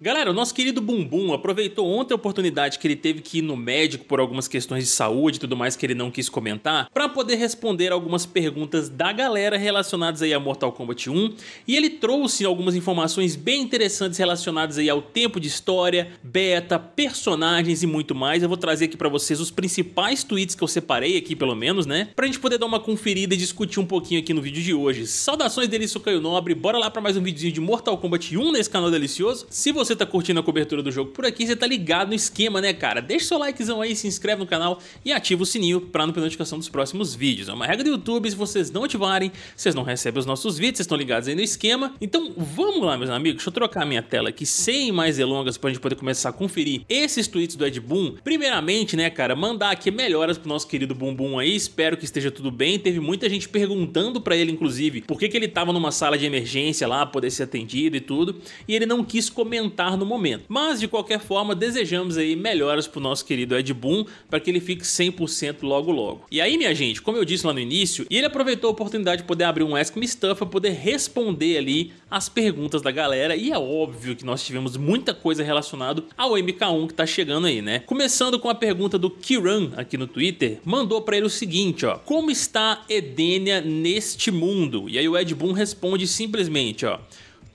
Galera, o nosso querido Bumbum aproveitou ontem a oportunidade que ele teve que ir no médico por algumas questões de saúde e tudo mais que ele não quis comentar, para poder responder algumas perguntas da galera relacionadas aí a Mortal Kombat 1, e ele trouxe algumas informações bem interessantes relacionadas aí ao tempo de história, beta, personagens e muito mais. Eu vou trazer aqui para vocês os principais tweets que eu separei aqui, pelo menos, né, pra gente poder dar uma conferida e discutir um pouquinho aqui no vídeo de hoje. Saudações dele, Caio Nobre, bora lá para mais um videozinho de Mortal Kombat 1 nesse canal delicioso. Se você você tá curtindo a cobertura do jogo por aqui, você tá ligado no esquema, né, cara? Deixa seu likezão aí, se inscreve no canal e ativa o sininho pra não perder notificação dos próximos vídeos. É uma regra do YouTube, se vocês não ativarem, vocês não recebem os nossos vídeos, vocês estão ligados aí no esquema. Então vamos lá, meus amigos, deixa eu trocar minha tela aqui sem mais delongas pra gente poder começar a conferir esses tweets do Ed Boon. Primeiramente, né, cara, mandar aqui melhoras pro nosso querido Bumbum aí, espero que esteja tudo bem. Teve muita gente perguntando pra ele, inclusive, por que, que ele tava numa sala de emergência lá, poder ser atendido e tudo, e ele não quis comentar comentar no momento. Mas de qualquer forma, desejamos aí melhoras pro nosso querido Ed Boon para que ele fique 100% logo logo. E aí, minha gente, como eu disse lá no início, ele aproveitou a oportunidade de poder abrir um Ask Me Stuff para poder responder ali as perguntas da galera e é óbvio que nós tivemos muita coisa relacionada ao MK1 que tá chegando aí, né? Começando com a pergunta do Kiran aqui no Twitter, mandou para ele o seguinte, ó: Como está Edenia neste mundo? E aí o Ed Boon responde simplesmente, ó: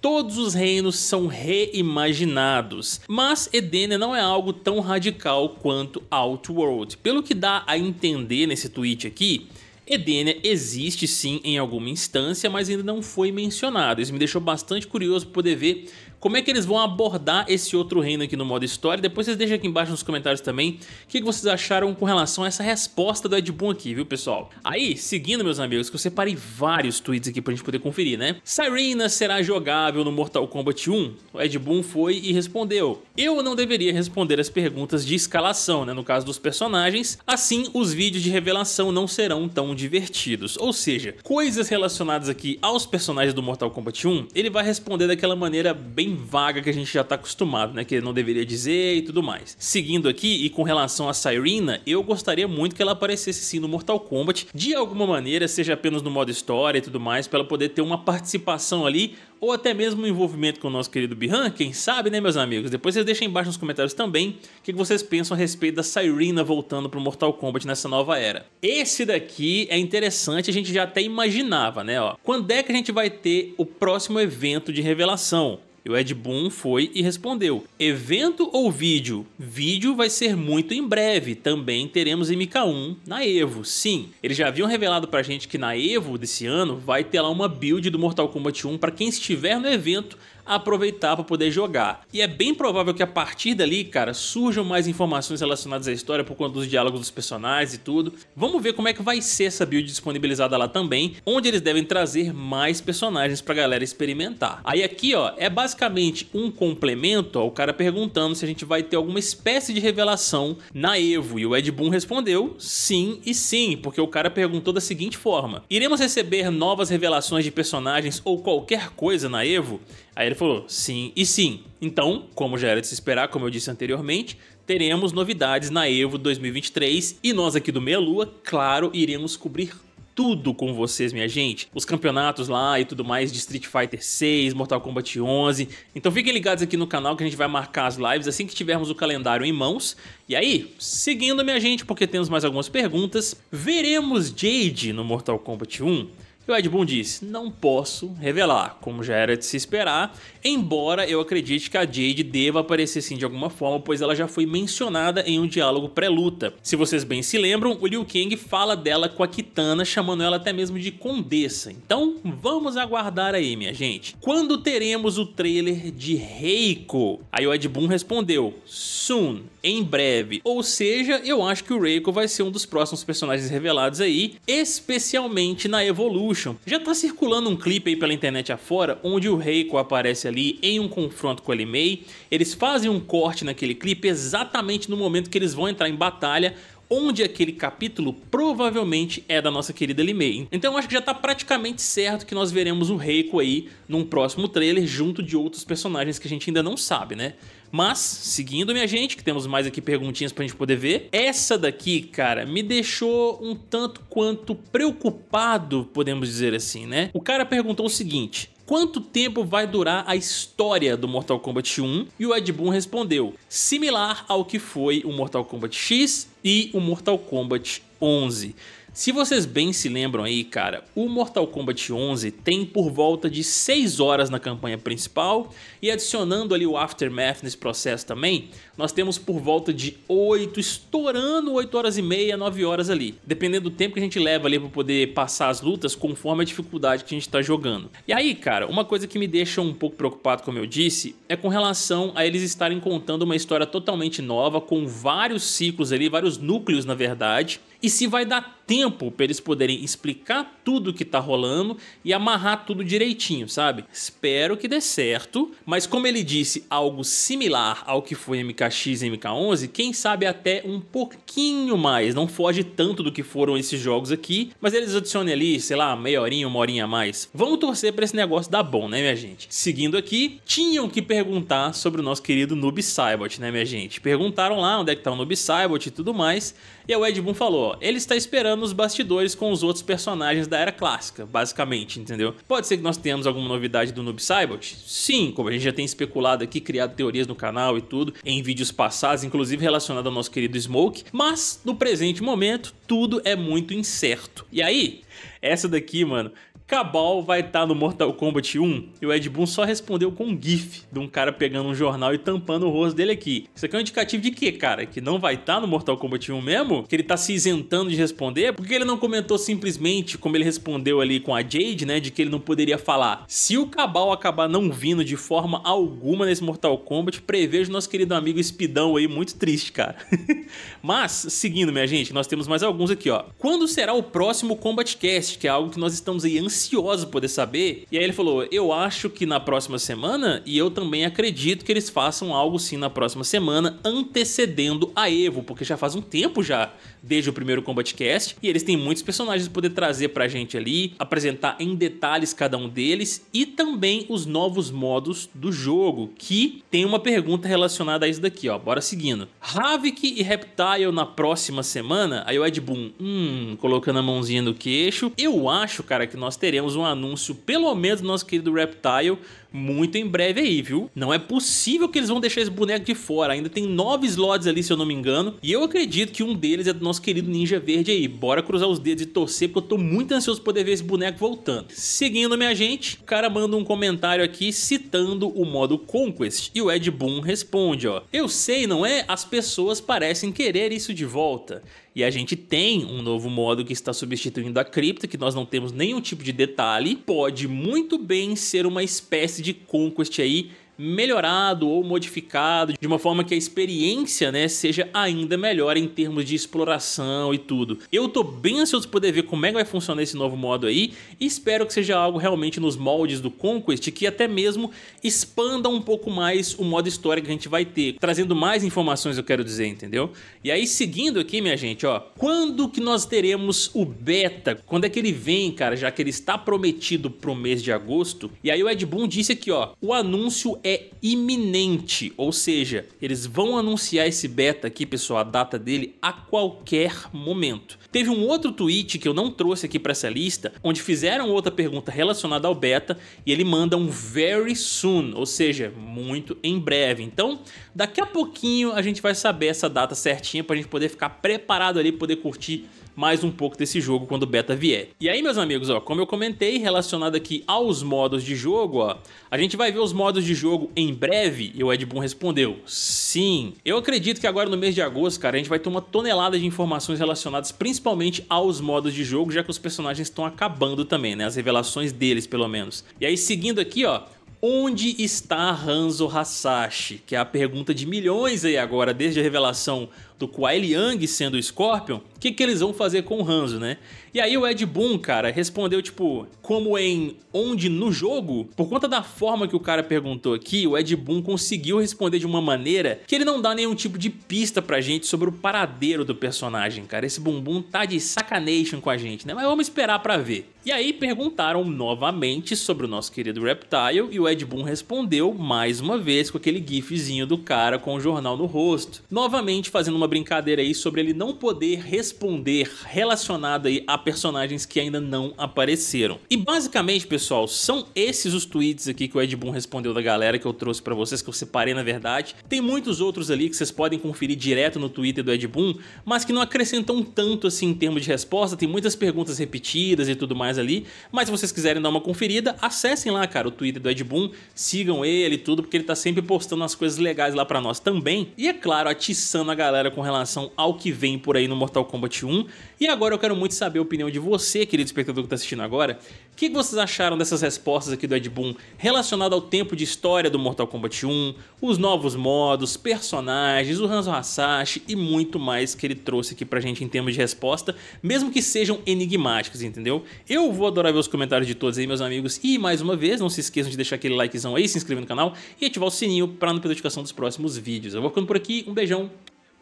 todos os reinos são reimaginados, mas Edenia não é algo tão radical quanto Outworld. Pelo que dá a entender nesse tweet aqui, Edenia existe sim em alguma instância, mas ainda não foi mencionado. Isso me deixou bastante curioso para poder ver como é que eles vão abordar esse outro reino aqui no modo história. Depois vocês deixam aqui embaixo nos comentários também o que vocês acharam com relação a essa resposta do Ed Boon aqui, viu pessoal? Aí, seguindo meus amigos, que eu separei vários tweets aqui pra gente poder conferir, né? Sirena será jogável no Mortal Kombat 1? O Ed Boon foi e respondeu. Eu não deveria responder as perguntas de escalação, né? No caso dos personagens, assim os vídeos de revelação não serão tão divertidos. Ou seja, coisas relacionadas aqui aos personagens do Mortal Kombat 1, ele vai responder daquela maneira bem vaga que a gente já está acostumado, né? Que ele não deveria dizer e tudo mais. Seguindo aqui, e com relação a Cyrena, eu gostaria muito que ela aparecesse sim no Mortal Kombat, de alguma maneira, seja apenas no modo história e tudo mais, para ela poder ter uma participação ali ou até mesmo um envolvimento com o nosso querido Bihan, quem sabe, né, meus amigos? Depois vocês deixem embaixo nos comentários também o que vocês pensam a respeito da Cyrena voltando pro Mortal Kombat nessa nova era. Esse daqui é interessante, a gente já até imaginava, né, ó. Quando é que a gente vai ter o próximo evento de revelação? E o Ed Boon foi e respondeu: Evento ou vídeo? Vídeo vai ser muito em breve. Também teremos MK1 na Evo. Sim, eles já haviam revelado pra gente que na Evo desse ano vai ter lá uma build do Mortal Kombat 1 para quem estiver no evento aproveitar para poder jogar. E é bem provável que a partir dali, cara, surjam mais informações relacionadas à história por conta dos diálogos dos personagens e tudo. Vamos ver como é que vai ser essa build disponibilizada lá também, onde eles devem trazer mais personagens pra galera experimentar. Aí aqui, ó, é basicamente um complemento, ao cara perguntando se a gente vai ter alguma espécie de revelação na Evo. E o Ed Boon respondeu sim e sim, porque o cara perguntou da seguinte forma. Iremos receber novas revelações de personagens ou qualquer coisa na Evo? Aí ele falou: sim e sim. Então, como já era de se esperar, como eu disse anteriormente, teremos novidades na Evo 2023 e nós aqui do Meia Lua, claro, iremos cobrir tudo com vocês, minha gente. Os campeonatos lá e tudo mais de Street Fighter 6, Mortal Kombat 11. Então fiquem ligados aqui no canal que a gente vai marcar as lives assim que tivermos o calendário em mãos. E aí, seguindo minha gente, porque temos mais algumas perguntas, veremos Jade no Mortal Kombat 1? E o Ed Boon diz: Não posso revelar, como já era de se esperar, embora eu acredite que a Jade deva aparecer sim de alguma forma, pois ela já foi mencionada em um diálogo pré-luta. Se vocês bem se lembram, o Liu Kang fala dela com a Kitana, chamando ela até mesmo de Condessa. Então vamos aguardar aí, minha gente. Quando teremos o trailer de Reiko? Aí o Ed Boon respondeu: Soon, em breve. Ou seja, eu acho que o Reiko vai ser um dos próximos personagens revelados aí, especialmente na Evolution já tá circulando um clipe aí pela internet afora, onde o Reiko aparece ali em um confronto com a Limei, eles fazem um corte naquele clipe exatamente no momento que eles vão entrar em batalha, onde aquele capítulo provavelmente é da nossa querida Limei. Então eu acho que já tá praticamente certo que nós veremos o Reiko aí num próximo trailer junto de outros personagens que a gente ainda não sabe, né? Mas, seguindo minha gente, que temos mais aqui perguntinhas pra gente poder ver. Essa daqui, cara, me deixou um tanto quanto preocupado, podemos dizer assim, né? O cara perguntou o seguinte: quanto tempo vai durar a história do Mortal Kombat 1? E o Ed Boon respondeu, similar ao que foi o Mortal Kombat X e o Mortal Kombat 11. Se vocês bem se lembram aí, cara, o Mortal Kombat 11 tem por volta de 6 horas na campanha principal e adicionando ali o Aftermath nesse processo também, nós temos por volta de 8, estourando 8 horas e meia, 9 horas ali, dependendo do tempo que a gente leva ali para poder passar as lutas conforme a dificuldade que a gente está jogando. E aí, cara, uma coisa que me deixa um pouco preocupado, como eu disse, é com relação a eles estarem contando uma história totalmente nova com vários ciclos ali, vários núcleos na verdade, e se vai dar tempo para eles poderem explicar tudo que tá rolando e amarrar tudo direitinho, sabe? Espero que dê certo, mas como ele disse algo similar ao que foi MKX e MK11, quem sabe até um pouquinho mais, não foge tanto do que foram esses jogos aqui, mas eles adicionam ali, sei lá, meia horinha, uma horinha a mais. Vamos torcer para esse negócio dar bom, né, minha gente? Seguindo aqui, tinham que perguntar sobre o nosso querido Noob Saibot, né, minha gente? Perguntaram lá onde é que tá o Noob Saibot e tudo mais, e o Ed Boon falou, ele está esperando os bastidores com os outros personagens da era clássica, basicamente, entendeu? Pode ser que nós tenhamos alguma novidade do Noob Saibot? Sim, como a gente já tem especulado aqui, criado teorias no canal e tudo, em vídeos passados, inclusive relacionado ao nosso querido Smoke, mas no presente momento tudo é muito incerto. E aí, essa daqui, mano, Cabal vai estar tá no Mortal Kombat 1? E o Ed Boon só respondeu com um gif de um cara pegando um jornal e tampando o rosto dele aqui. Isso aqui é um indicativo de quê, cara? Que não vai estar tá no Mortal Kombat 1 mesmo? Que ele tá se isentando de responder? Porque ele não comentou simplesmente, como ele respondeu ali com a Jade, né? De que ele não poderia falar. Se o Cabal acabar não vindo de forma alguma nesse Mortal Kombat, prevejo nosso querido amigo Espidão aí, muito triste, cara. Mas, seguindo, minha gente, nós temos mais alguns aqui, ó. Quando será o próximo Combat Cast? Que é algo que nós estamos aí ansiosos ansioso poder saber. E aí ele falou: Eu acho que na próxima semana, e eu também acredito que eles façam algo sim na próxima semana, antecedendo a Evo, porque já faz um tempo já desde o primeiro Combat Cast, e eles têm muitos personagens para poder trazer pra gente ali, apresentar em detalhes cada um deles e também os novos modos do jogo, que tem uma pergunta relacionada a isso daqui, ó. Bora seguindo. Havik e Reptile na próxima semana? Aí o Ed Boon, hum, colocando a mãozinha no queixo. Eu acho, cara, que nós teremos um anúncio, pelo menos do nosso querido Reptile, muito em breve aí, viu? Não é possível que eles vão deixar esse boneco de fora, ainda tem nove slots ali, se eu não me engano, e eu acredito que um deles é do nosso querido Ninja Verde aí. Bora cruzar os dedos e torcer, porque eu tô muito ansioso pra poder ver esse boneco voltando. Seguindo minha gente, o cara manda um comentário aqui citando o modo Conquest, e o Ed Boon responde, ó, eu sei, não é? As pessoas parecem querer isso de volta. E a gente tem um novo modo que está substituindo a cripta, que nós não temos nenhum tipo de de detalhe, pode muito bem ser uma espécie de conquest aí melhorado ou modificado de uma forma que a experiência, né, seja ainda melhor em termos de exploração e tudo. Eu tô bem ansioso poder ver como é que vai funcionar esse novo modo aí e espero que seja algo realmente nos moldes do Conquest que até mesmo expanda um pouco mais o modo história que a gente vai ter, trazendo mais informações, eu quero dizer, entendeu? E aí seguindo aqui, minha gente, ó, quando que nós teremos o beta? Quando é que ele vem, cara, já que ele está prometido pro mês de agosto? E aí o Ed Boon disse aqui, ó, o anúncio é iminente, ou seja, eles vão anunciar esse beta aqui, pessoal, a data dele a qualquer momento. Teve um outro tweet que eu não trouxe aqui para essa lista, onde fizeram outra pergunta relacionada ao beta e ele manda um very soon, ou seja, muito em breve. Então, daqui a pouquinho a gente vai saber essa data certinha para a gente poder ficar preparado ali, poder curtir mais um pouco desse jogo quando o beta vier. E aí, meus amigos, ó, como eu comentei, relacionado aqui aos modos de jogo, ó, a gente vai ver os modos de jogo em breve? E o Ed Boon respondeu, sim. Eu acredito que agora no mês de agosto, cara, a gente vai ter uma tonelada de informações relacionadas principalmente aos modos de jogo, já que os personagens estão acabando também, né? As revelações deles, pelo menos. E aí, seguindo aqui, ó, Onde está Hanzo Hasashi? Que é a pergunta de milhões aí agora, desde a revelação do Kuai Liang sendo o Scorpion, o que, que eles vão fazer com o Hanzo, né? E aí o Ed Boon, cara, respondeu tipo, como em onde no jogo? Por conta da forma que o cara perguntou aqui, o Ed Boon conseguiu responder de uma maneira que ele não dá nenhum tipo de pista pra gente sobre o paradeiro do personagem, cara. Esse bumbum tá de sacanation com a gente, né? Mas vamos esperar pra ver. E aí perguntaram novamente sobre o nosso querido Reptile e o Ed Boon respondeu mais uma vez com aquele gifzinho do cara com o jornal no rosto. Novamente fazendo uma brincadeira aí sobre ele não poder responder relacionado aí a personagens que ainda não apareceram. E basicamente, pessoal, são esses os tweets aqui que o Ed Boon respondeu da galera que eu trouxe para vocês, que eu separei na verdade. Tem muitos outros ali que vocês podem conferir direto no Twitter do Ed Boon, mas que não acrescentam tanto assim em termos de resposta, tem muitas perguntas repetidas e tudo mais ali, mas se vocês quiserem dar uma conferida, acessem lá, cara, o Twitter do Ed Boon, sigam ele e tudo, porque ele tá sempre postando as coisas legais lá para nós também. E é claro, atiçando a galera com relação ao que vem por aí no Mortal Kombat 1. E agora eu quero muito saber a opinião de você, querido espectador que está assistindo agora. O que vocês acharam dessas respostas aqui do Ed Boon relacionado ao tempo de história do Mortal Kombat 1, os novos modos, personagens, o Hanzo Hasashi e muito mais que ele trouxe aqui pra gente em termos de resposta, mesmo que sejam enigmáticos, entendeu? Eu vou adorar ver os comentários de todos aí, meus amigos. E mais uma vez, não se esqueçam de deixar aquele likezão aí, se inscrever no canal e ativar o sininho para não perder a notificação dos próximos vídeos. Eu vou ficando por aqui, um beijão